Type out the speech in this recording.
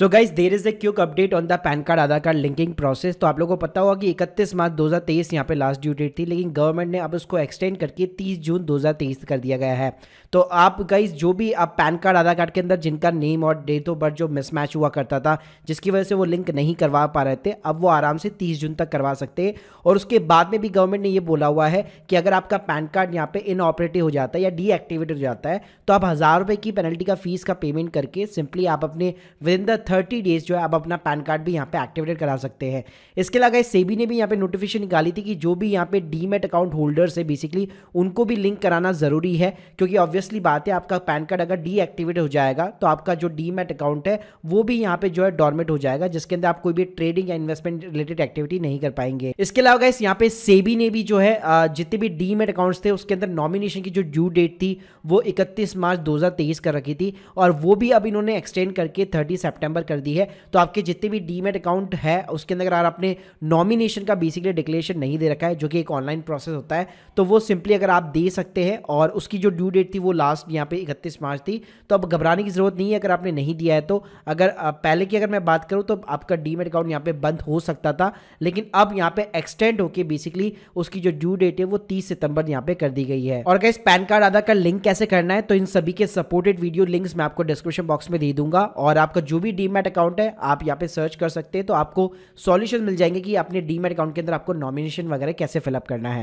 so guys there is a quick update on the PAN card Aadhaar card linking process तो आप लोगों को पता होगा कि 31 मार्च 2023 यहाँ पे लास्ट ड्यू डेट थी लेकिन गवर्नमेंट ने अब उसको एक्सटेंड करके 30 जून 2023 कर दिया गया है तो आप गाइज जो भी आप पैन कार्ड आधार कार्ड के अंदर जिनका नेम और डेट ऑफ बर्थ जो मिसमैच हुआ करता था जिसकी वजह से वो लिंक नहीं करवा पा रहे थे अब वो आराम से तीस जून तक करवा सकते हैं और उसके बाद में भी गवर्नमेंट ने ये बोला हुआ है कि अगर आपका पैन कार्ड यहाँ पे इनऑपरेटिव हो जाता है या डीएक्टिवेट हो जाता है तो आप हज़ार रुपये की पेनल्टी का फीस का पेमेंट करके सिंपली आप अपने within the thirty days जो है आप अपना पैन कार्ड भी यहाँ पे एक्टिवेट करा सकते हैं इसके अलावा सेबी ने भी यहाँ पे नोटिफिकेशन निकाली थी कि जो भी यहाँ पे डीमेट अकाउंट होल्डर्स है बेसिकली उनको भी लिंक कराना ज़रूरी है क्योंकि ऑब्वियसली बात है आपका पैन कार्ड अगर डीएक्टिवेट हो जाएगा तो आपका जो डीमेट अकाउंट है वो भी यहाँ पे जो है डॉर्मेट हो जाएगा जिसके अंदर आप कोई भी ट्रेडिंग या इन्वेस्टमेंट रिलेटेड एक्टिविटी नहीं कर पाएंगे इसके अलावा इस यहाँ पे सेबी ने भी जो है जितने भी डीमेट अकाउंट्स थे उसके अंदर नॉमिनेशन की जो ड्यू डेट थी वो इकतीस मार्च दो कर रखी थी और वो भी अब इन्होंने एक्सटेंड करके थर्टी सेप्टेम्बर नंबर कर दी है तो आपके जितने भी डीमेट अकाउंट है उसके अंदर अगर आपने नॉमिनेशन का बेसिकली डिक्लेरेशन नहीं दे रखा है जो कि एक ऑनलाइन प्रोसेस होता है तो वो सिंपली अगर आप दे सकते हैं और उसकी जो ड्यू डेट थी वो लास्ट यहाँ पे इकतीस मार्च थी तो अब घबराने की ज़रूरत नहीं है अगर आपने नहीं दिया है तो अगर पहले की अगर मैं बात करूँ तो आपका डीमेट अकाउंट यहाँ पे बंद हो सकता था लेकिन अब यहाँ पे एक्सटेंड होकर बेसिकली उसकी जो ड्यू डेट है वो तीस सितंबर यहाँ पे कर दी गई है और गैस PAN card Aadhaar card link कैसे करना है तो इन सभी के सपोर्टेड वीडियो लिंक्स मैं आपको डिस्क्रिप्शन बॉक्स में दे दूंगा और आपका जो भी डीमेट अकाउंट है आप यहाँ पे सर्च कर सकते हैं तो आपको सॉल्यूशन मिल जाएंगे कि अपने डीमेट अकाउंट के अंदर आपको नॉमिनेशन वगैरह कैसे फिलअप करना है